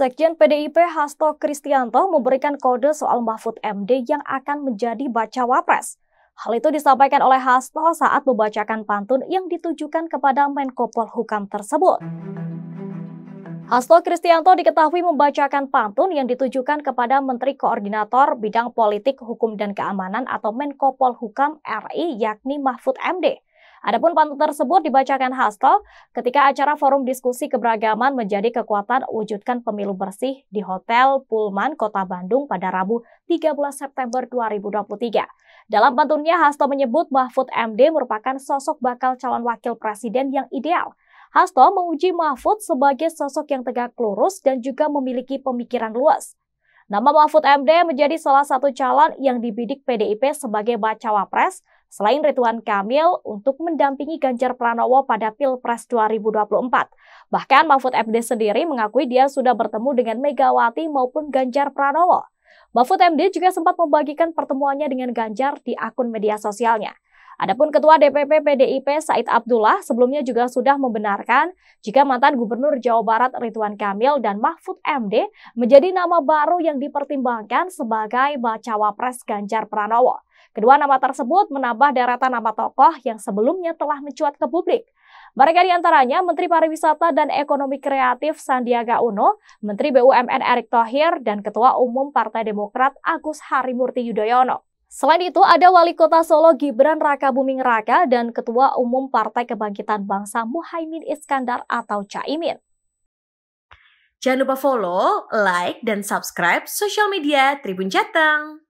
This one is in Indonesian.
Sekjen PDIP Hasto Kristianto memberikan kode soal Mahfud MD yang akan menjadi baca Wapres. Hal itu disampaikan oleh Hasto saat membacakan pantun yang ditujukan kepada Menko Polhukam tersebut. Hasto Kristianto diketahui membacakan pantun yang ditujukan kepada Menteri Koordinator Bidang Politik, Hukum, dan Keamanan atau Menko Polhukam RI yakni Mahfud MD. Adapun pantun tersebut dibacakan Hasto ketika acara forum diskusi keberagaman menjadi kekuatan wujudkan pemilu bersih di Hotel Pullman, Kota Bandung pada Rabu 13 September 2023. Dalam pantunnya, Hasto menyebut Mahfud MD merupakan sosok bakal calon wakil presiden yang ideal. Hasto menguji Mahfud sebagai sosok yang tegak lurus dan juga memiliki pemikiran luas. Nama Mahfud MD menjadi salah satu calon yang dibidik PDIP sebagai bacawa pres, selain Ridwan Kamil untuk mendampingi Ganjar Pranowo pada Pilpres 2024. Bahkan Mahfud MD sendiri mengakui dia sudah bertemu dengan Megawati maupun Ganjar Pranowo. Mahfud MD juga sempat membagikan pertemuannya dengan Ganjar di akun media sosialnya. Adapun Ketua DPP PDIP Said Abdullah sebelumnya juga sudah membenarkan jika mantan Gubernur Jawa Barat Ridwan Kamil dan Mahfud MD menjadi nama baru yang dipertimbangkan sebagai bacawa pres Ganjar Pranowo. Kedua nama tersebut menambah deretan nama tokoh yang sebelumnya telah mencuat ke publik. Mereka diantaranya Menteri Pariwisata dan Ekonomi Kreatif Sandiaga Uno, Menteri BUMN Erick Thohir, dan Ketua Umum Partai Demokrat Agus Harimurti Yudhoyono. Selain itu, ada Wali Kota Solo Gibran Raka Buming Raka dan Ketua Umum Partai Kebangkitan Bangsa Muhaimin Iskandar atau Caimin. Jangan lupa follow, like, dan subscribe sosial media Tribun Jateng.